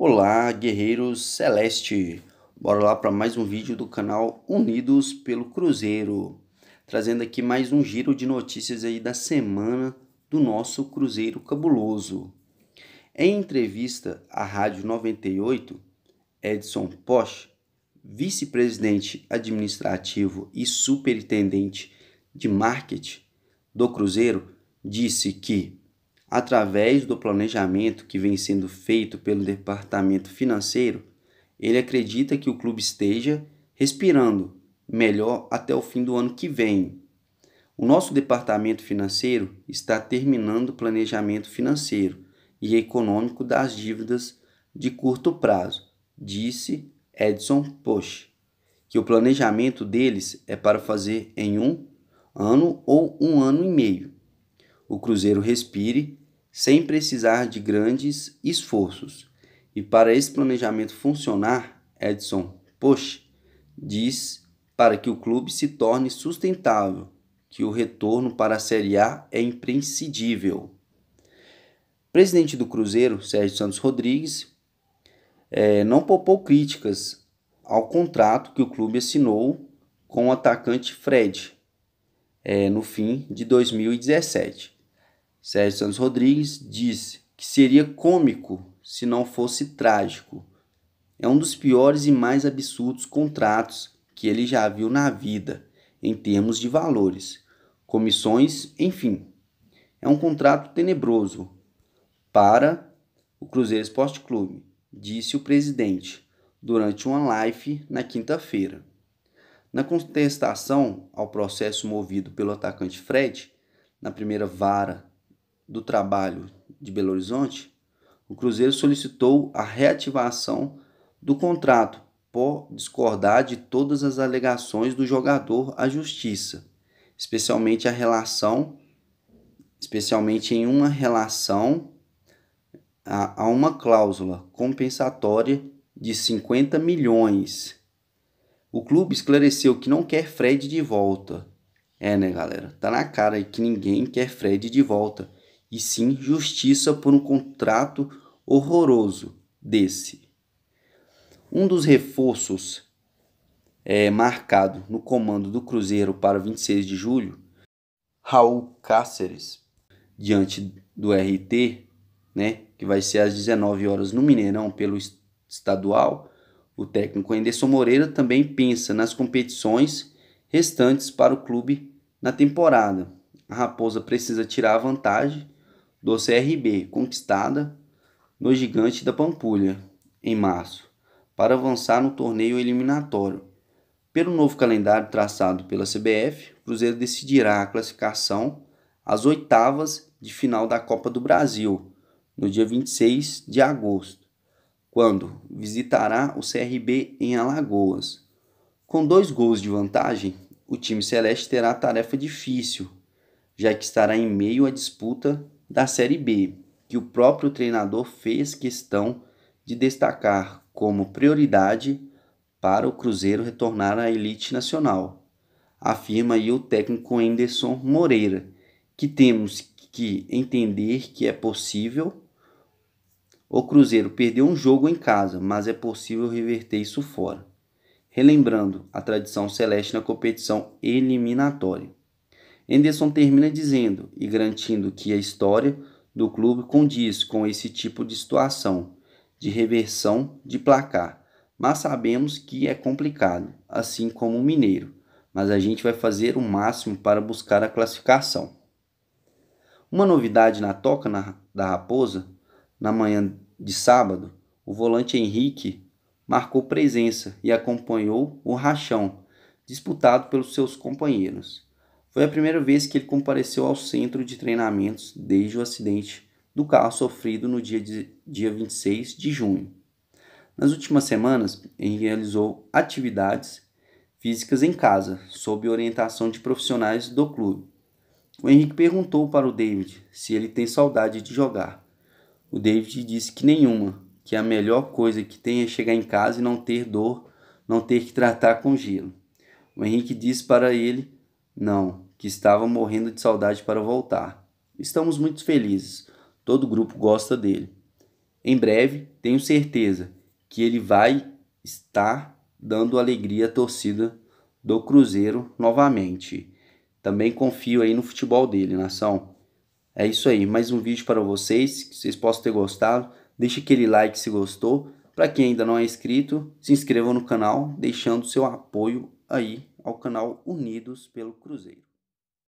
Olá, guerreiros celeste. Bora lá para mais um vídeo do canal Unidos pelo Cruzeiro, trazendo aqui mais um giro de notícias aí da semana do nosso Cruzeiro cabuloso. Em entrevista à Rádio 98, Edson Posch, vice-presidente administrativo e superintendente de marketing do Cruzeiro, disse que Através do planejamento que vem sendo feito pelo departamento financeiro, ele acredita que o clube esteja respirando melhor até o fim do ano que vem. O nosso departamento financeiro está terminando o planejamento financeiro e econômico das dívidas de curto prazo, disse Edson Posch, que o planejamento deles é para fazer em um ano ou um ano e meio. O Cruzeiro respire sem precisar de grandes esforços. E para esse planejamento funcionar, Edson Poch diz para que o clube se torne sustentável, que o retorno para a Série A é imprescindível. Presidente do Cruzeiro, Sérgio Santos Rodrigues, é, não poupou críticas ao contrato que o clube assinou com o atacante Fred é, no fim de 2017. Sérgio Santos Rodrigues disse que seria cômico se não fosse trágico. É um dos piores e mais absurdos contratos que ele já viu na vida, em termos de valores, comissões, enfim. É um contrato tenebroso para o Cruzeiro Esporte Clube, disse o presidente durante uma live na quinta-feira. Na contestação ao processo movido pelo atacante Fred, na primeira vara do trabalho de Belo Horizonte, o Cruzeiro solicitou a reativação do contrato por discordar de todas as alegações do jogador à justiça, especialmente a relação, especialmente em uma relação a, a uma cláusula compensatória de 50 milhões. O clube esclareceu que não quer Fred de volta. É, né, galera? Tá na cara que ninguém quer Fred de volta e sim justiça por um contrato horroroso desse. Um dos reforços é, marcado no comando do Cruzeiro para 26 de julho, Raul Cáceres, diante do RT, né, que vai ser às 19 horas no Mineirão pelo estadual, o técnico Anderson Moreira também pensa nas competições restantes para o clube na temporada. A Raposa precisa tirar a vantagem do CRB, conquistada no Gigante da Pampulha, em março, para avançar no torneio eliminatório. Pelo novo calendário traçado pela CBF, o Cruzeiro decidirá a classificação às oitavas de final da Copa do Brasil, no dia 26 de agosto, quando visitará o CRB em Alagoas. Com dois gols de vantagem, o time celeste terá tarefa difícil, já que estará em meio à disputa da Série B, que o próprio treinador fez questão de destacar como prioridade para o Cruzeiro retornar à elite nacional, afirma aí o técnico Enderson Moreira, que temos que entender que é possível. O Cruzeiro perdeu um jogo em casa, mas é possível reverter isso fora relembrando a tradição celeste na competição eliminatória. Henderson termina dizendo e garantindo que a história do clube condiz com esse tipo de situação, de reversão de placar, mas sabemos que é complicado, assim como o Mineiro, mas a gente vai fazer o máximo para buscar a classificação. Uma novidade na toca na, da Raposa, na manhã de sábado, o volante Henrique marcou presença e acompanhou o rachão disputado pelos seus companheiros. Foi a primeira vez que ele compareceu ao centro de treinamentos desde o acidente do carro sofrido no dia, de, dia 26 de junho. Nas últimas semanas, ele realizou atividades físicas em casa, sob orientação de profissionais do clube. O Henrique perguntou para o David se ele tem saudade de jogar. O David disse que nenhuma, que a melhor coisa que tem é chegar em casa e não ter dor, não ter que tratar com gelo. O Henrique disse para ele: Não, que estava morrendo de saudade para voltar. Estamos muito felizes. Todo o grupo gosta dele. Em breve, tenho certeza que ele vai estar dando alegria à torcida do Cruzeiro novamente. Também confio aí no futebol dele, nação. É isso aí, mais um vídeo para vocês, que vocês possam ter gostado. Deixe aquele like se gostou. Para quem ainda não é inscrito, se inscreva no canal, deixando seu apoio aí ao canal Unidos pelo Cruzeiro.